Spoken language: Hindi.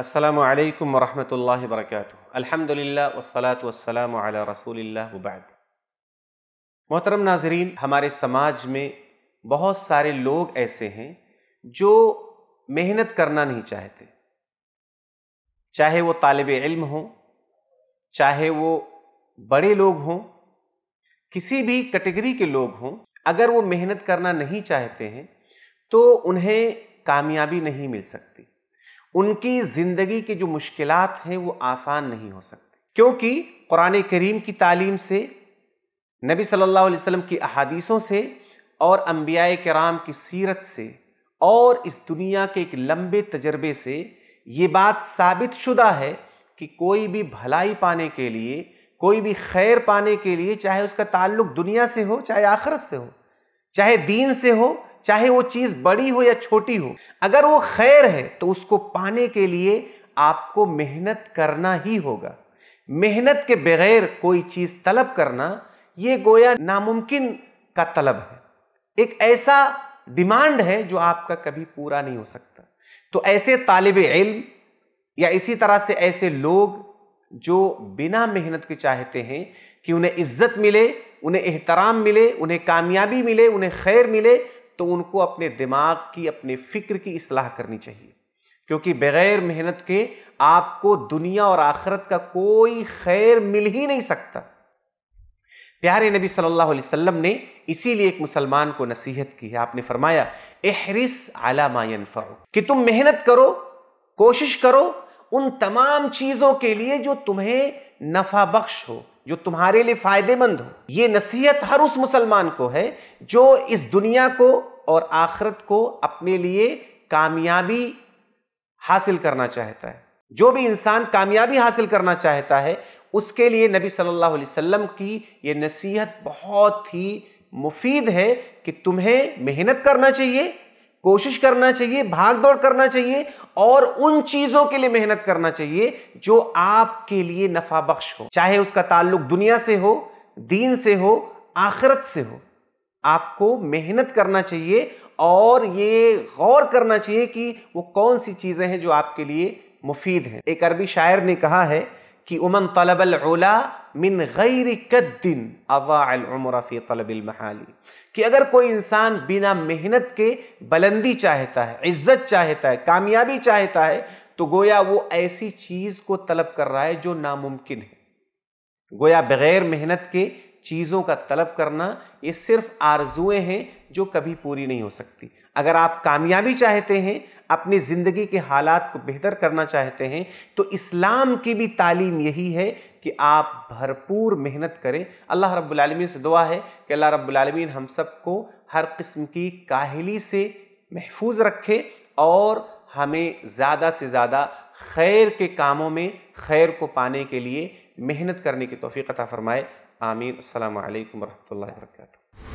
असलकम वरहमल वर्क अलहमदिल्ला वसलात वसलाम रसूलिल्लाह वबाद मोहतरम नाजरीन हमारे समाज में बहुत सारे लोग ऐसे हैं जो मेहनत करना नहीं चाहते चाहे वो तालब इल्म हों चाहे वो बड़े लोग हों किसी भी कैटेगरी के लोग हों अगर वो मेहनत करना नहीं चाहते हैं तो उन्हें कामयाबी नहीं मिल सकती उनकी ज़िंदगी की जो मुश्किल हैं वो आसान नहीं हो सकती क्योंकि कुरान करीम की तालीम से नबी सल्लल्लाहु अलैहि वसल्लम की अहादीसों से और अम्बिया कराम की सीरत से और इस दुनिया के एक लंबे तजर्बे से ये बात साबित शुदा है कि कोई भी भलाई पाने के लिए कोई भी खैर पाने के लिए चाहे उसका ताल्लुक दुनिया से हो चाहे आखरत से हो चाहे दीन से हो चाहे वो चीज़ बड़ी हो या छोटी हो अगर वो खैर है तो उसको पाने के लिए आपको मेहनत करना ही होगा मेहनत के बगैर कोई चीज़ तलब करना ये गोया नामुमकिन का तलब है एक ऐसा डिमांड है जो आपका कभी पूरा नहीं हो सकता तो ऐसे तालब इल्म या इसी तरह से ऐसे लोग जो बिना मेहनत के चाहते हैं कि उन्हें इज्जत मिले उन्हें एहतराम मिले उन्हें कामयाबी मिले उन्हें खैर मिले तो उनको अपने दिमाग की अपने फिक्र की इसलाह करनी चाहिए क्योंकि बगैर मेहनत के आपको दुनिया और आखरत का कोई खैर मिल ही नहीं सकता प्यारे नबी सल्लल्लाहु अलैहि वसल्लम ने इसीलिए एक मुसलमान को नसीहत की है आपने फरमाया एहरिस आला मायन कि तुम मेहनत करो कोशिश करो उन तमाम चीज़ों के लिए जो तुम्हें नफा बख्श हो जो तुम्हारे लिए फायदेमंद हो ये नसीहत हर उस मुसलमान को है जो इस दुनिया को और आखरत को अपने लिए कामयाबी हासिल करना चाहता है जो भी इंसान कामयाबी हासिल करना चाहता है उसके लिए नबी सल्लल्लाहु अलैहि वसल्लम की ये नसीहत बहुत ही मुफीद है कि तुम्हें मेहनत करना चाहिए कोशिश करना चाहिए भाग दौड़ करना चाहिए और उन चीजों के लिए मेहनत करना चाहिए जो आपके लिए नफा बख्श हो चाहे उसका ताल्लुक दुनिया से हो दीन से हो आखिरत से हो आपको मेहनत करना चाहिए और ये गौर करना चाहिए कि वो कौन सी चीज़ें हैं जो आपके लिए मुफीद हैं एक अरबी शायर ने कहा है कि उमन तलबला मिन गैर कद्दिन अवाफ़ी कि अगर कोई इंसान बिना मेहनत के बुलंदी चाहता है इज्जत चाहता है कामयाबी चाहता है तो गोया वो ऐसी चीज़ को तलब कर रहा है जो नामुमकिन है गोया बग़ैर मेहनत के चीज़ों का तलब करना ये सिर्फ आरजुएं हैं जो कभी पूरी नहीं हो सकती अगर आप कामयाबी चाहते हैं अपनी ज़िंदगी के हालात को बेहतर करना चाहते हैं तो इस्लाम की भी तालीम यही है कि आप भरपूर मेहनत करें अल्लाह रब्बुल से दुआ है कि अल्लाह रब्बुल हम सबको हर किस्म की काहली से महफूज रखे और हमें ज़्यादा से ज़्यादा खैर के कामों में खैर को पाने के लिए मेहनत करने की तोफ़ी अता फ़रमाए आमीन अल्लाम वरहमल वर्का